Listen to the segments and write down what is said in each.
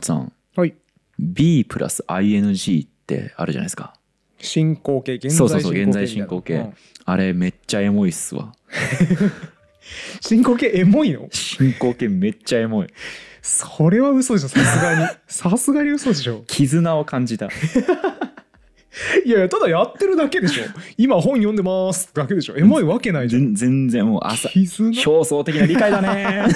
松さん、はい、B プラス ING ってあるじゃないですか進行形現在進行形そうそうそう現在進行形、うん、あれめっちゃエモいっすわ 進行形エモいの進行形めっちゃエモいそれは嘘でしょさすがに さすがに嘘でしょ絆を感じた いやただやってるだけでしょ今本読んでますだけでしょエモいわけないじゃん全然もう朝表層的な理解だね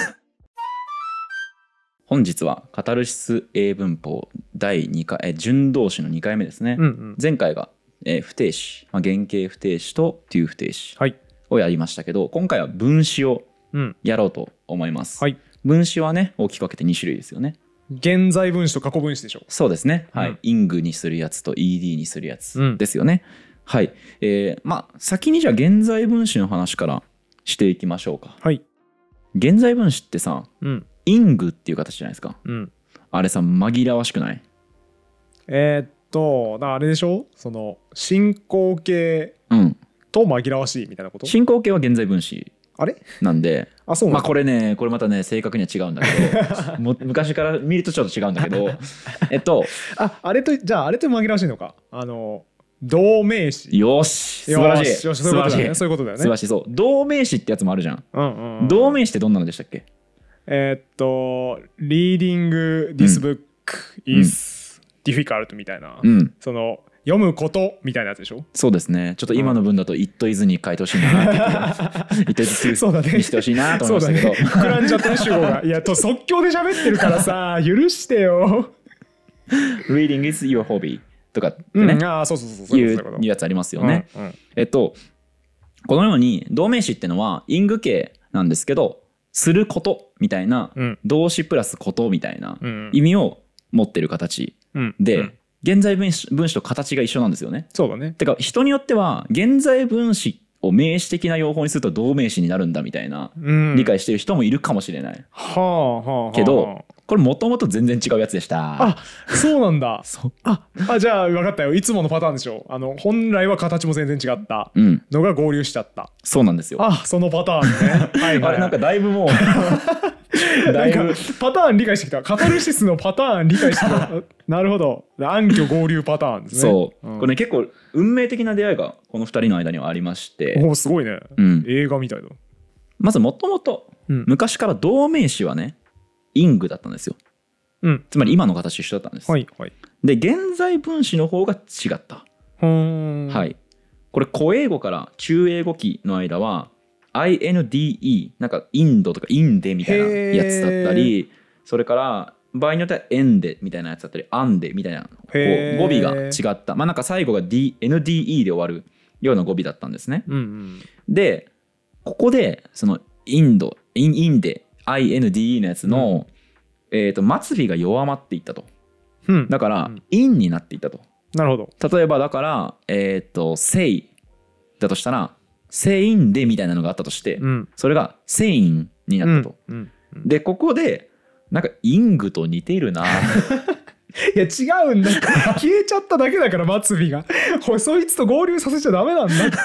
本日はカタルシス英文法第2回、え順動詞の2回目ですね。うんうん、前回が、えー、不定詞、まあ、原型不定詞とという不定詞をやりましたけど、今回は分詞をやろうと思います。うんはい、分詞はね、大きく分けて2種類ですよね。現在分詞と過去分詞でしょそうですね。はい。うん、イングにするやつと ED にするやつですよね。うん、はい。えー、まあ、先にじゃあ現在分詞の話からしていきましょうか。はい。現在分詞ってさ、うん、イングっていう形じゃないですか。うんあれさ、紛らわしくないえーっと、なあれでしょその、進行形と紛らわしいみたいなこと進行形は現在分子あれなんで、あ、そうまあこれね、これまたね、正確には違うんだけど、も昔から見るとちょっと違うんだけど、えっと、あ、あれと、じゃああれと紛らわしいのか。あの、同名詞。よし素晴らしいよしよしそういうこらとしだよね。いそういうことだよ素晴ら。しいそう同名詞ってやつもあるじゃん、うんうんうん。同名詞ってどんなのでしたっけえー、っと「リーディング・ディス・ブック・イズ・ディフィカルト」みたいな、うん、その読むことみたいなやつでしょそうですねちょっと今の文だと「イっといずに書いてほしいなって「イット・イズ」にしてほしいなと思いましたけど、ね、膨らんじゃった主語がいやと即興で喋ってるからさ 許してよ Reading is your hobby とかってね、うん、あそうそうそうそういうやつありますよね、うんうん、えっとこのように同名詞ってのは因句形なんですけどすることみたいな、うん、動詞プラスことみたいな意味を持ってる形で、うんうん、現在分詞分詞と形が一緒なんですよね。そうだねてか人によっては現在分詞を名詞的な用法にすると同名詞になるんだみたいな理解してる人もいるかもしれない。はあはあ、けどこれもともと全然違うやつでしたあそうなんだ ああじゃあ分かったよいつものパターンでしょあの本来は形も全然違ったのが合流しちゃった、うん、そうなんですよあそのパターンね はい、あれなんかだいぶもう だいぶパターン理解してきたカタルシスのパターン理解してきたなるほど暗挙合流パターンですねそう、うん、これ、ね、結構運命的な出会いがこの2人の間にはありましておおすごいね、うん、映画みたいだまずもともと昔から同名詞はねイングだったんですよ、うん、つまり今の形一緒だったんです、はいはい、で現在分子の方が違ったはいこれ古英語から中英語期の間は INDE なんかインドとかインデみたいなやつだったりそれから場合によってはエンデみたいなやつだったりアンデみたいな語尾が違ったまあなんか最後が、D、NDE で終わるような語尾だったんですね、うんうん、でここでそのインドインインデ INDE のやつの、うん、えーと、末尾が弱まっていったと、うん、だから、うん、インになっていたとなるほど例えばだからえっ、ー、と「セイ」だとしたら「セインで」みたいなのがあったとして、うん、それが「セイン」になったと、うんでここでなんか「イング」と似ているないや違うんだ消えちゃっただけだから末尾がそいつと合流させちゃダメなんだって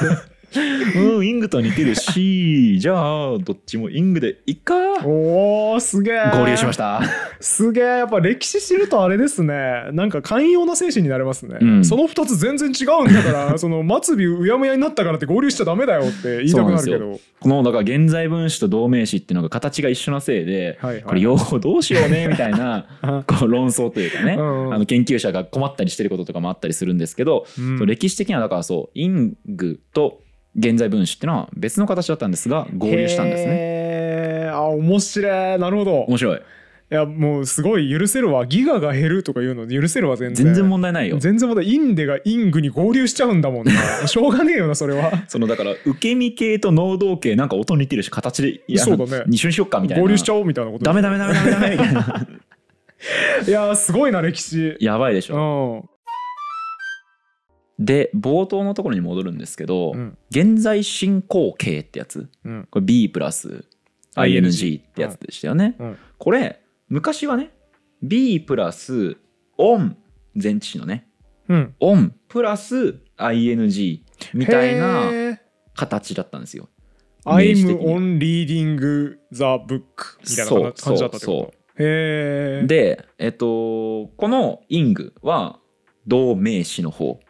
うん、イングと似てるし、じゃあ、どっちもイングでいっか。おー、すげえ。合流しました。すげえ、やっぱ歴史知るとあれですね。なんか寛容な精神になれますね。うん、その二つ全然違うんだから、その末尾うやむやになったからって合流しちゃダメだよって言いたくなるけど。この、だから現在分子と同名詞っていうのが形が一緒なせいで、はいはい、これ、用語どうしようね、みたいな、こう論争というかね、うんうん、あの研究者が困ったりしてることとかもあったりするんですけど、うん、歴史的にはだからそう、イングと、現在分子っていうのは別の形だったんですが合流したんですね。あ面白いなるほど面白い。いやもうすごい許せるわギガが減るとかいうの許せるわ全然全然問題ないよ全然問題インデがイングに合流しちゃうんだもんなしょうがねえよなそれはそのだから受け身系と能動系なんか音似てるし形でいやそうだね二瞬しよっかみたいな合流しちゃおうみたいなことダメダメダメダメダメみたいな いやすごいな歴史やばいでしょ、うんで冒頭のところに戻るんですけど、うん、現在進行形ってやつ、うん、これ B プラス ING ってやつでしたよね、うん、これ昔はね B プラスオン前置詞のね、オンプラス ING みたいな形だったんですよ I'm on reading the book みたいな感じだったってことへえでえっとこのイングは同名詞の方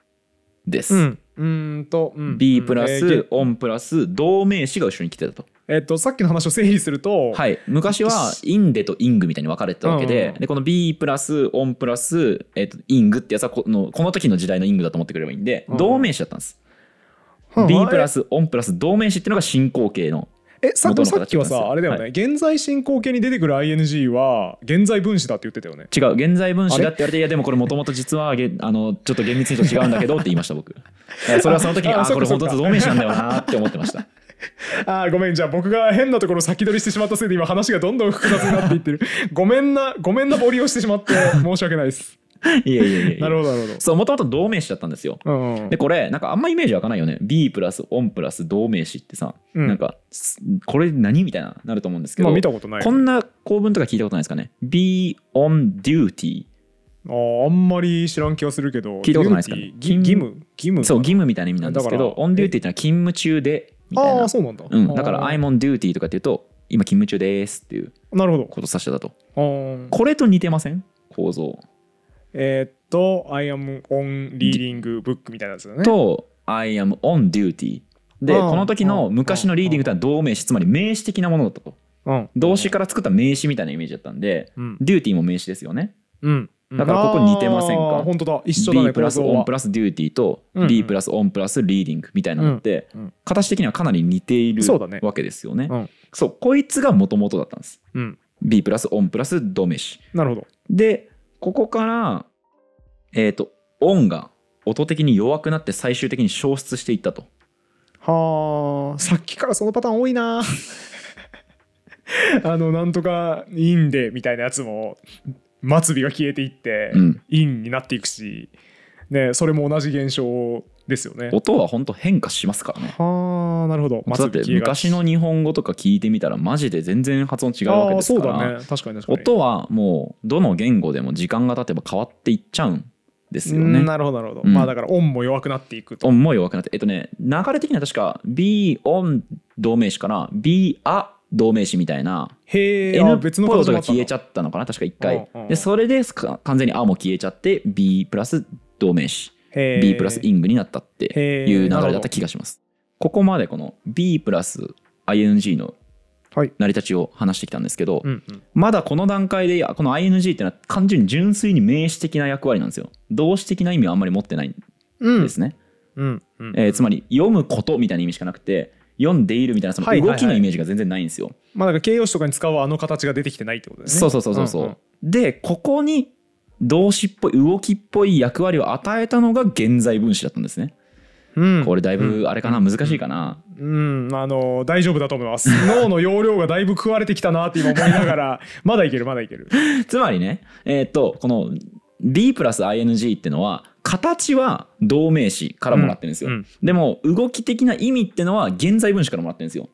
です。うんうんと、うん、B プラス、オンプラス同名詞が後ろに来てたと。えっと、さっきの話を整理すると、はい、昔はインデとイングみたいに分かれてたわけでうんうん、でこの B プラスオンプラス、えっと、イングってやつはこのこの時の時代のイングだと思ってくれればいいんで、うん、同名詞だったんです、うん、B プラスオンプラス同名詞っていうのが進行形のえささっきはさあれだよね、はい、現在進行形に出てくる ING は現在分子だって言ってたよね違う現在分子だって言われていやでもこれもともと実はげあのちょっと厳密にと違うんだけどって言いました僕 それはその時にああこれ本当と同盟しなんだよなって思ってましたあごめんじゃあ僕が変なところ先取りしてしまったせいで今話がどんどん複雑になっていってるごめんなごめんなボリをしてしまって申し訳ないです いやいやいやなるほどなるほどそうもともと同名詞だったんですよ、うんうん、でこれなんかあんまイメージ湧かないよね B プラスオンプラス同名詞ってさ、うん、なんかこれ何みたいななると思うんですけど、まあ、見たことない、ね、こんな構文とか聞いたことないですかね B on duty ああんまり知らん気はするけど聞いたことないですかね義務義務そう義務みたいな意味なんですけどオンデューティーってのは勤務中でみたいなあそうなんだ、うん、だから I'm on duty とかっていうと今勤務中ですっていうなるほどことさしてたとこれと似てません構造えー、っと、I am on reading book みたいなやつだね。と、I am on duty。で、この時の昔のリーディングとは同名詞、つまり名詞的なものだと。動詞から作った名詞みたいなイメージだったんで、デューティーも名詞ですよね。だからここ似てませんか本当だ一緒だ、ね、B プラスオンプラスデューティーと B プラスオンプラスリーディングみたいなのって、形的にはかなり似ているわけですよね。そう、こいつがもともとだったんです。うん、B プラスオンプラスドメシ。なるほど。でここから、えっ、ー、と、音が音的に弱くなって最終的に消失していったと。はあ、さっきからそのパターン多いな。あの、なんとか、インでみたいなやつも、末尾が消えていって、インになっていくし、ね、それも同じ現象をですよね音は本当変化しますからねはあなるほどだって昔の日本語とか聞いてみたらマジで全然発音違うわけですからそうだね確かに確かに音はもうどの言語でも時間が経てば変わっていっちゃうんですよねなるほどなるほど、うん、まあだから音も弱くなっていくと音も弱くなってえっとね流れ的には確か B ン同名詞から B ア同名詞みたいなへ N っぽい音が消えちゃったのかな確か一回、うんうん、でそれで完全に「あ」も消えちゃって B プラス同名詞 B プラスイングになったっていう流れだった気がします。ここまでこの B プラス ING の成り立ちを話してきたんですけど、はいうんうん、まだこの段階でこの ING ってのは単純に純粋に名詞的な役割なんですよ動詞的な意味はあんまり持ってないんですね、うんうんうんえー、つまり読むことみたいな意味しかなくて読んでいるみたいなその動きのイメージが全然ないんですよ、はいはいはい、まあだから形容詞とかに使うあの形が出てきてないってことですねそうそうそうそう、うんうん、でここに動詞っぽい動きっぽい役割を与えたのが現在分詞だったんですね。うん、これだいぶあれかな、うん、難しいかな、うん、うん、あの大丈夫だと思います 脳の容量がだいぶ食われてきたなって今思いながら まだいけるまだいけるつまりねえー、っとこの D プラス ING ってのは形は動名詞からもらってるんですよ、でも動き的な意味ってのは現在分詞からもらってるんですよ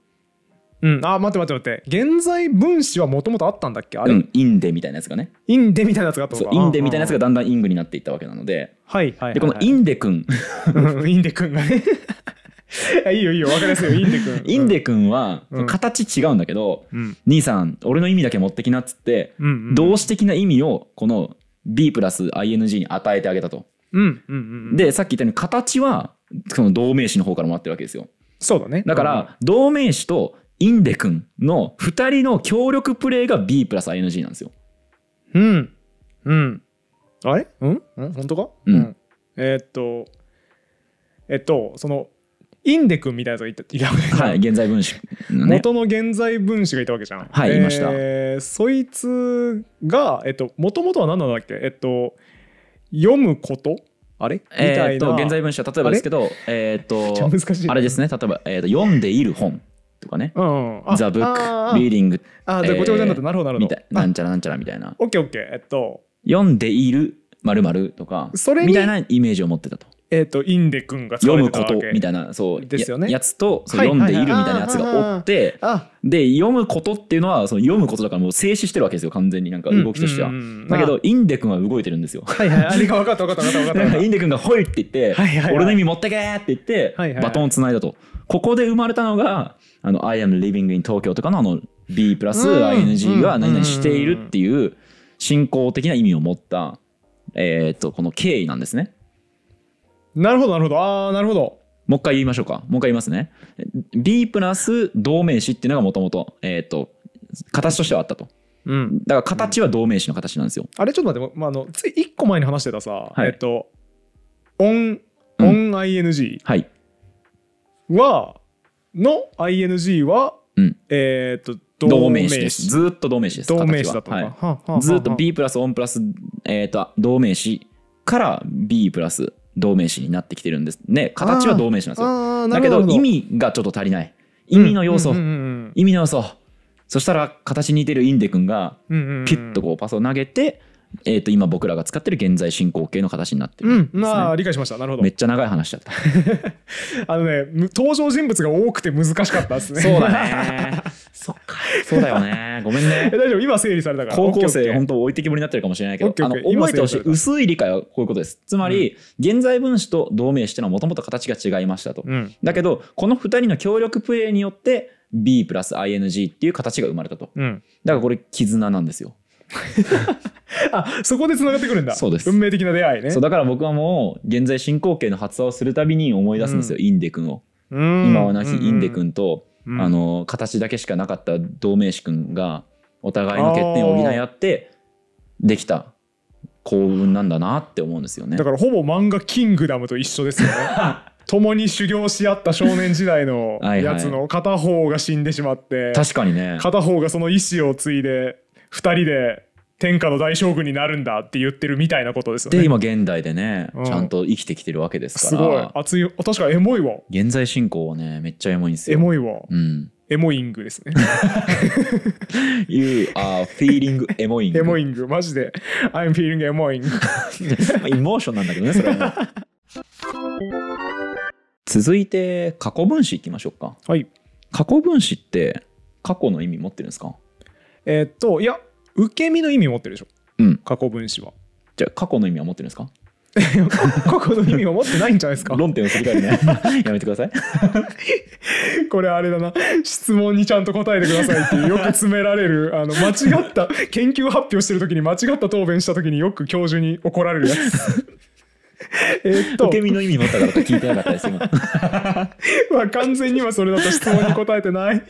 うん、あ待って待って待って現在分子はもともとあったんだっけあれ、うん、インデみたいなやつがねインデみたいなやつがそうインデみたいなやつがだんだんイングになっていったわけなので,、はいはい、でこのインデ君 インデ君がね いいよいいよ分かりやすいよインデ君、インデ君は、うん、形違うんだけど、うん、兄さん俺の意味だけ持ってきなっつって、うんうんうん、動詞的な意味をこの B プラス ING に与えてあげたと、うんうんうん、でさっき言ったように形はその同名詞の方からもらってるわけですよそうだねだから、動名詞とインデ君の2人の協力プレイが B プラス ING なんですよ。うんうんあれうんうん本当か、うんえーっとえっとそのインデ君みたいなやつがいたいたわけじゃんはい、現在分子ね。元の現在分子がいたわけじゃん。はいいましたえーそいつが、えっと、もともとは何なんだっけえっと、読むことあれみたえーっと現在分子は例えばですけど、えーっとあれですね例えばえーっと読んでいる本とかね、うんザ・ブック、リーディング、あ、じゃごちゃごちゃになって、なるほど、なるほど。なんちゃらなんちゃらみたいな。オッケーオッケー、えっと。読んでいる、まるとか、それみたいなイメージを持ってたと。えっと、インデ君が読むことみたいなそうですよ、ね、やつとそ読んでいるみたいなやつがおってで読むことっていうのはその読むことだからもう静止してるわけですよ完全になんか動きとしては、だけどインデ君は動いてるんですよはいはいあれが分かった分かった分かった分 かったインデ君が「ほい」って言って「俺の意味持ってけ!」って言ってバトンをつないだとここで生まれたのがあの I am living in Tokyo とかのあの B プラス ING が何々しているっていう信仰的な意味を持った、えっ、と、この経緯なんですね。なるほど、なるほど。ああ、なるほど。もう一回言いましょうか。もう一回言いますね。B プラス同名詞っていうのがもともと、えっ、と、形としてはあったと。うん、だから形は同名詞の形なんですよ。あれちょっと待って、まあ、あのつい1個前に話してたさ、はい、えっと、オン、オン ING は、の ING は、うん、えっと同名詞ですずっと同名詞です同名詞だとか、はい、ずっと B プラスオンプラス、えー、と同名詞から B プラス同名詞になってきてるんですね形は同名詞なんですよだけど意味がちょっと足りない意味の要素、意味の要素そしたら形に似てるインデ君がピュッとこうパスを投げて、えー、と今僕らが使ってる現在進行形の形になってる、ね、うんまあ理解しましたなるほどめっちゃ長い話だった あのね登場人物が多くて難しかったですねそうだね そっかそうだよねごめんね 大丈夫今整理されたから高校生本当置いてきぼりになってるかもしれないけどあの覚えてほしい薄い理解はこういうことですつまり、うん、現在分子と同名詞っていうのはもともと形が違いましたと、うん、だけどこの2人の協力プレーによって B プラス ING っていう形が生まれたと、うん、だからこれ絆なんですよあそこでつながってくるんだそうです運命的な出会いねそうだから僕はもう現在進行形の発話をするたびに思い出すんですよ、うん、インデ君を、うん、今はなきインデ君と、うん、あの形だけしかなかった同盟士君がお互いの欠点を補い合ってできた幸運なんだなって思うんですよねだからほぼ漫画「キングダム」と一緒ですよね 共に修行し合った少年時代のやつの片方が死んでしまって確かにね片方がその意志を継いで2人で天下の大将軍になるんだって言ってるみたいなことですよね。で今現代でね、うんちゃんと生きてきてるわけですから。ごい熱いあ確かエモいわ現在進行はねめっちゃエモいんですエモいわうん。エモイングですね You are feeling エモいんエモイングマジで I'm feeling エモイングまあイモーションなんだけどねそれは続いて過去分詞いきましょうかはい過去分詞って過去の意味持ってるんですかえー、っといや受け身の意味持ってるでしょ、うん、過去分子はじゃあ過去の意味は持ってるんですか 過去の意味を持ってないんじゃないですか 論点をすり替るね やめてくださいこれあれだな質問にちゃんと答えてくださいっていうよく詰められるあの間違った研究発表してる時に間違った答弁した時によく教授に怒られるやつえっと、受け身の意味持ったからと聞いてなかったです今、まあ、完全にはそれだと質問に答えてない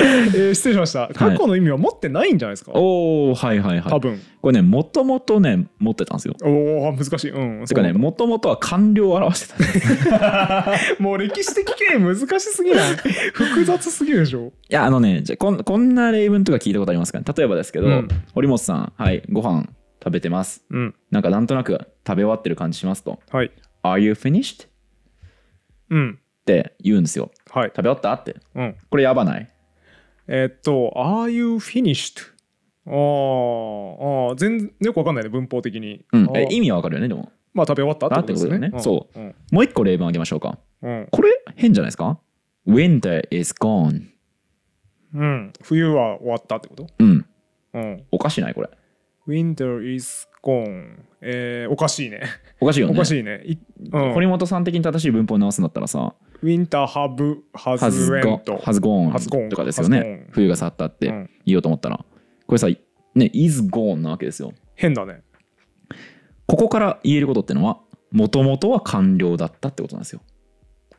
えー、失礼しました。過去の意味は持ってないんじゃないですか。はい、おお、はいはいはい。多分。これね、もともとね、持ってたんですよ。おお、難しい。うん。てかね、もともとは官僚を表してた。もう歴史的経緯難しすぎない。複雑すぎるでしょ。いや、あのね、じゃこん、こんな例文とか聞いたことありますか、ね、例えばですけど、うん、堀本さん、はい、ご飯食べてます。うん。なんか、なんとなく食べ終わってる感じしますと。はい。Are you finished? うん。って言うんですよ。はい。食べ終わったって。うん。これやばないえっと、Are you finished? ああ、全然よくわかんないね、文法的に。うん、え意味はわかるよね、でも。まあ食べ終わったってことですよね。そう。もう一個例文あげましょうか。これ変じゃないですか ?Winter is gone。うん。冬は終わったってことうん。うん。おかしいないこれ。Winter is gone。えー、おかしいね。おかしいよね。おかしいね。堀本さん的に正しい文法を直すんだったらさ、ウィンターハブハズレンハズゴーンとかですよね冬が去ったって言おうと思ったら、これさねイズゴーンなわけですよ変だねここから言えることってのはもともとは完了だったってことなんですよ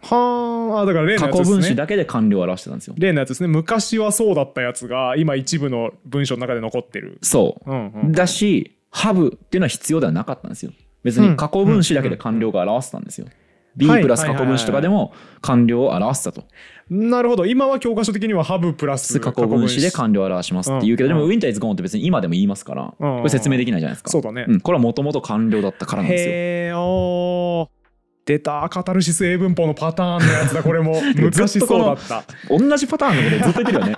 はあだから例のやつですね過去分詞だけで完了を表してたんですよ例のやつですね昔はそうだったやつが今一部の文章の中で残ってるそう、うんうん、だしハブっていうのは必要ではなかったんですよ別に過去分詞だけで完了が表せたんですよ、うんうんうん B プラス過去分詞とかでも完了を表したと。なるほど今は教科書的にはハブプラス過去分詞で完了を表しますって言うけど、うん、でもウィンターイズゴーンって別に今でも言いますから、うん、これ説明できないじゃないですかそうだね、うん、これはもともと完了だったからなんですよへー出たカタルシス英文法のパターンのやつだこれも難しそうだった 同じパターンのことずっと言ってるよね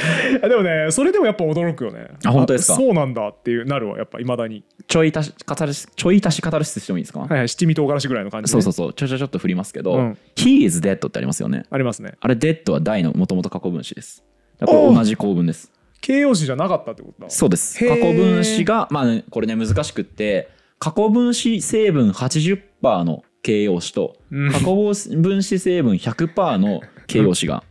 でもねそれでもやっぱ驚くよねあ本当ですかそうなんだっていうなるわやっぱいまだにちょい足しカタルシちょい足しカタルシスしてもいいですかはい、はい、七味唐辛子ぐらいの感じ、ね、そうそうそうちょちょちょっと振りますけど「He is dead」ってありますよねありますねあれ「dead」は大のもともと過去分詞ですっぱ同じ構文です形容詞じゃなかったってことだそうです過去分詞がまあ、ね、これね難しくって過去分子成分80%の形容詞と過去分子成分100%の形容詞が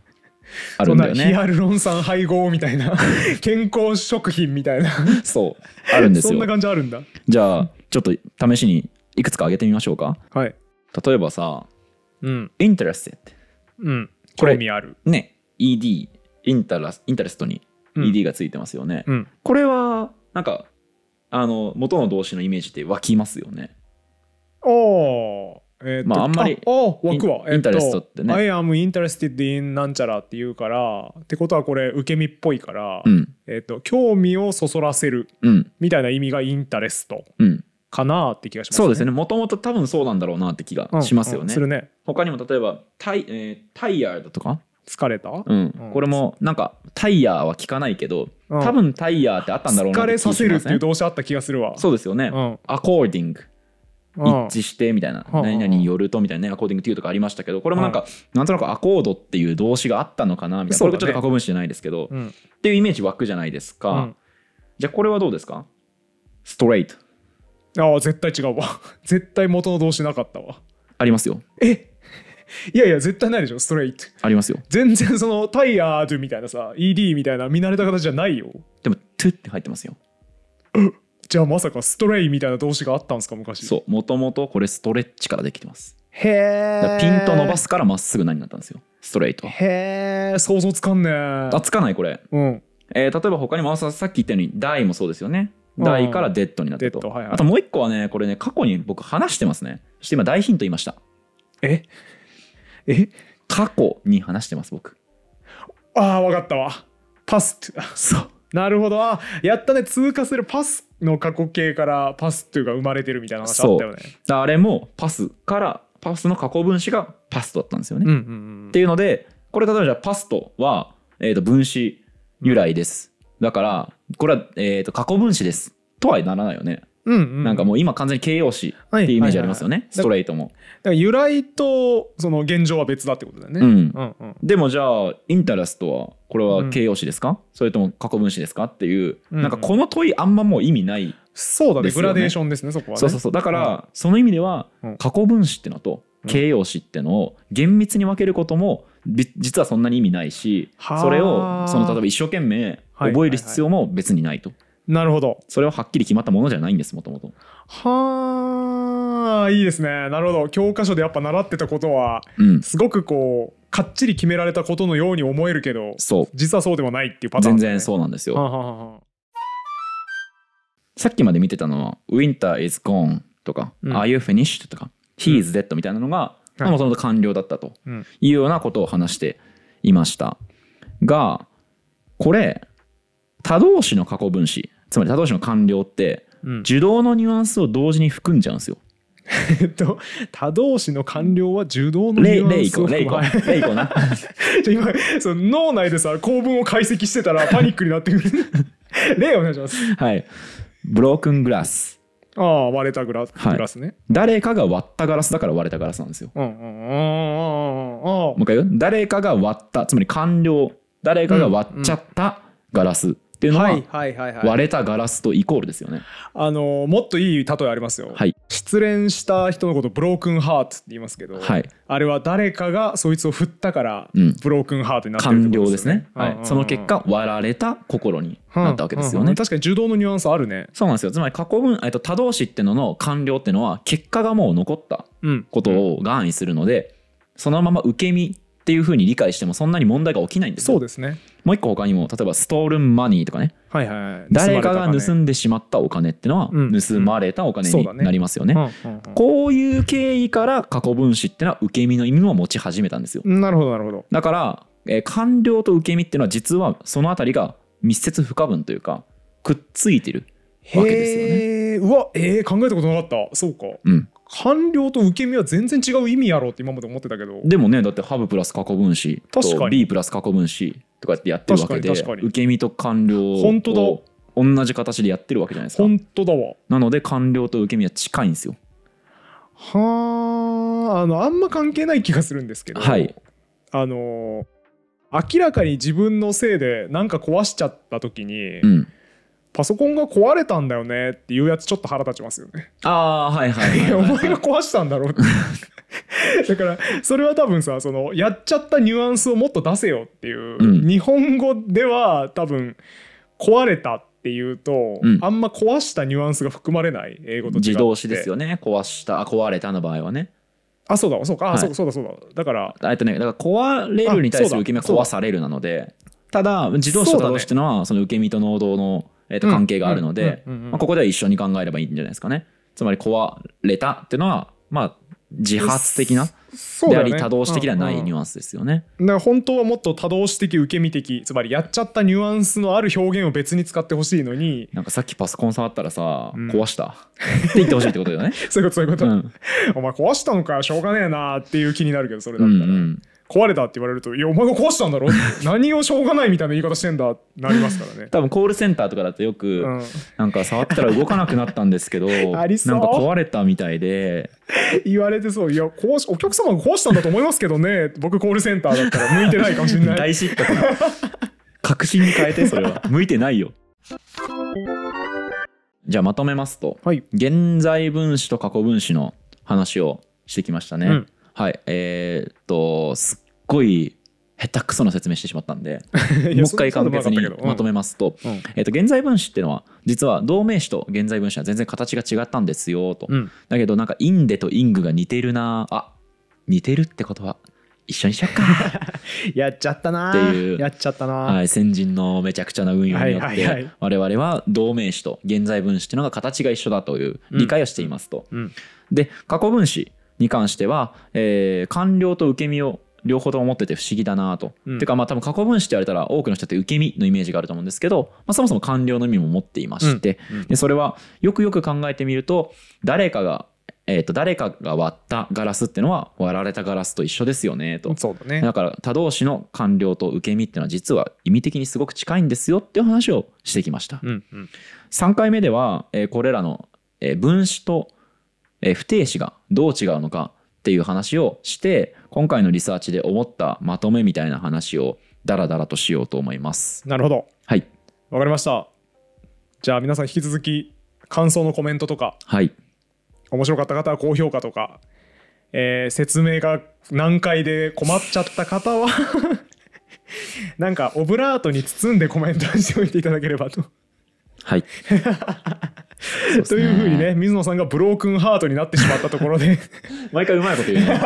あるんだよね。ヒアルロン酸配合みたいな 健康食品みたいなそうあるんですよ。そんな感じあるんだ。じゃあちょっと試しにいくつかあげてみましょうか。はい。例えばさ、うん、インタレステって、うん、興味ある。ね、ED インタラスインタレストに ED がついてますよね。うん、これはなんかあの元の動詞のイメージって湧きますよね。おお。えー、まああんまりあくわインタレストってね、I am interested in なんちゃらっていうからってことはこれ受け身っぽいから、うん、えっと、と興味をそそらせるみたいな意味がインタレストかなって気がします、ねうん、そうですねもともと多分そうなんだろうなって気がしますよね、うんうん、するね他にも例えばタイ、えー、タイヤーだとか疲れた、うん、うん、これもなんかタイヤーは聞かないけど、うん、多分タイヤーってあったんだろうなって気がします、ね、疲れさせるっていう動詞あった気がするわそうですよね、うん、アコーディング一致してみたいな、何々によるとみたいなね、アコーディング T」いうとかありましたけど、これもなんか、なんとなくアコードっていう動詞があったのかなみたいな、これちょっと過去分詞じゃないですけど、っていうイメージ湧くじゃないですか。じゃあこれはどうですかストレート。ああ、絶対違うわ。絶対元の動詞なかったわ。ありますよ。えいやいや、絶対ないでしょ、ストレート。ありますよ。全然その、タイヤードみたいなさ、ED みたいな見慣れた形じゃないよ。でも、トゥって入ってますよ。じゃあまさかストレイみたいな動詞があったんですか昔そうもともとこれストレッチからできてますへえピンと伸ばすからまっすぐ何になったんですよストレートへえ想像つかんねあつかないこれ、うんえー、例えば他にもさっき言ったように「ダイもそうですよね「ダイから「デッド」になったと、はいはい、あともう一個はねこれね過去に僕話してますねそして今大ヒント言いましたええ過去に話してます僕ああ分かったわパスってそうなるほどあやったね通過するパスの過去形からパスっていうか生まれてるみたいな話あったよね。あれもパスからパスの過去分子がパスだったんですよね。うんうんうん、っていうのでこれ例えばじゃあパスとは、えー、と分子由来です。うん、だからこれは、えー、と過去分子ですとはならないよね。うんうん、なんかもう今完全に形容詞っていうイメージありますよね、はいはいはい、ストレートもだから由来とその現状は別だってことだよね、うんうんうん、でもじゃあインタラストはこれは形容詞ですか、うん、それとも過去分詞ですかっていう、うんうん、なんかこの問いあんまもう意味ない、そうだねグラデーションですねそこは、ね、そうそうそうだから、その意味では過去分詞ってのと形容詞ってのを厳密に分けることも実はそんなに意味ないしそれをその例えば一生懸命覚える必要も別にないと。はいはいはいなるほどそれははっきり決まったものじゃないんですもともとはあいいですねなるほど教科書でやっぱ習ってたことは、うん、すごくこうかっちり決められたことのように思えるけどそう実はそうではないっていうパターン、ね、全然そうなんですよ、はあはあ、さっきまで見てたのは「Winter is gone」とか「うん、Are you finished?」とか「He is dead」みたいなのがもともと完了だったというようなことを話していましたがこれ他動詞の過去分詞つまり他動詞の官僚って受動のニュアンスを同時に含んじゃうんですよ。えっと、他動詞の官僚は受動のニュアンスを含む。レイコな。今その脳内でさ構文を解析してたらパニックになってくる。例 お願いします。はい。ブロークングラス。ああ割れたグラス,、はい、グラスね。誰かが割ったガラスだから割れたガラスなんですよ。うんうんうんうんうん。もう一回言う。誰かが割ったつまり官僚誰かが割っちゃったガラス。うんっていうのは,、はいはいはいはい、割れたガラスとイコールですよねあのもっといい例えありますよ、はい、失恋した人のことブロークンハートって言いますけど、はい、あれは誰かがそいつを振ったから、うん、ブロークンハートになってるってことですね、はい、その結果割られた心になったわけですよね、確かに受動のニュアンスあるねそうなんですよつまり過去分と他動詞ってのの完了ってのは結果がもう残ったことを含意するので、うん、そのまま受け身っていうふうに理解してもそんなに問題が起きないんですそうですねもう一個他にも例えばストールンマニーとかね、はいはい、誰かが盗んでしまったお金っていうのは盗まれたお金になりますよね,、こういう経緯から過去分子っていうのは受け身の意味も持ち始めたんですよなるほどなるほどだから、えー、官僚と受け身っていうのは実はそのあたりが密接不可分というかくっついてるわけですよねうわえー、考えたことなかったそうかうん官僚と受け身は全然違う意味やろうって今まで思ってたけどでもねだってハブプラス過去分子確かに B プラス過去分子とかやってやってるわけで受け身と官僚本当だ同じ形でやってるわけじゃないですか本当だわなので官僚と受け身は近いんですよはああのあんま関係ない気がするんですけどはいあの明らかに自分のせいでなんか壊しちゃった時に、うんパソコンが壊れたんだよねっていうやつちょっと腹立ちますよねああはいはいはいはい、い、お前が壊したんだろう だからそれは多分さそのやっちゃったニュアンスをもっと出せよっていう、うん、日本語では多分壊れたっていうと、うん、あんま壊したニュアンスが含まれない英語と違って自動詞ですよね壊した壊れたの場合はねあそうだそうか、はい、あそうそうだそうだだからえっとねだから壊れるに対する受け身は壊されるなのでただ自動詞と動詞っていうのはその受け身と能動のえー、と関係があるので、まあ、ここでは一緒に考えればいいんじゃないですかね。つまり壊れたっていうのは、まあ、自発的なであり多動詞的ではないニュアンスですよね。うんうん、だから本当はもっと多動詞的受け身的つまりやっちゃったニュアンスのある表現を別に使ってほしいのになんかさっきパソコン触ったらさ、うん、壊したって言ってほしいってことだよね。そういうことそういうこと。お前壊したのかしょうがねえなっていう気になるけどそれだったら。うんうん壊れたって言われると「いやお前が壊したんだろ何をしょうがない」みたいな言い方してんだってなりますからね 多分コールセンターとかだとよく、うん、なんか触ったら動かなくなったんですけど なんか壊れたみたいで言われてそう「いや壊しお客様が壊したんだと思いますけどね僕コールセンターだったら向いてないかもしれない」大失格 確信に変えてそれは向いてないよじゃあまとめますと、はい、現在分詞と過去分詞の話をしてきましたね、うんはい、えー、っと、すっごい下手くそな説明してしまったんで もう一回簡潔にまとめますとうん、えー、と現在分詞っていうのは実は動名詞と現在分詞は全然形が違ったんですよと、うん、だけどなんかインデとイングが似てるなあ似てるってことは一緒にしよっか やっちゃったなっていうやっちゃったな、はい、先人のめちゃくちゃな運用によって、我々は動名詞と現在分詞っていうのが形が一緒だという理解をしていますと、うん、で過去分詞に関しては、えー、官僚と受け身を両方とも持ってて不思議だなと、うん、てかまあ多分過去分詞って言われたら多くの人って受け身のイメージがあると思うんですけど、まあ、そもそも官僚の意味も持っていまして、うんうん、でそれはよくよく考えてみると誰かがえと誰かが割ったガラスってのは割られたガラスと一緒ですよねとそうだねだから他同士の官僚と受け身っていうのは実は意味的にすごく近いんですよっていう話をしてきました、うんうん、3回目では、えー、これらの、えー、分子とえ不定詞がどう違うのかっていう話をして今回のリサーチで思ったまとめみたいな話をダラダラとしようと思いますなるほどはいわかりましたじゃあ皆さん引き続き感想のコメントとかはい面白かった方は高評価とか、えー、説明が難解で困っちゃった方は なんかオブラートに包んでコメントしておいていただければとはい ね、というふうにね水野さんがブロークンハートになってしまったところで 毎回うまいこと言うね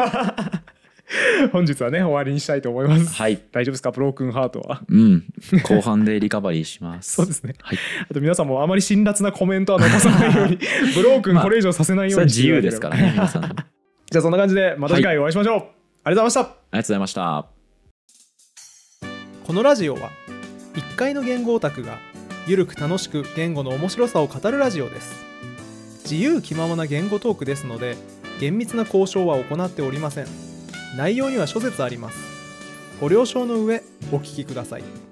本日はね終わりにしたいと思います。はい。大丈夫ですかブロークンハートは。うん。後半でリカバリーします。そうですね。はい。あと皆さんもあまり辛辣なコメントは残さないようにブロークンこれ以上させないように、まあ、自由ですからね皆さん。じゃあそんな感じでまた次回お会いしましょう。はい、ありがとうございました。ありがとうございました。このラジオは1階の言語オタクがゆるく楽しく言語の面白さを語るラジオです自由気ままな言語トークですので厳密な交渉は行っておりません内容には諸説ありますご了承の上お聞きください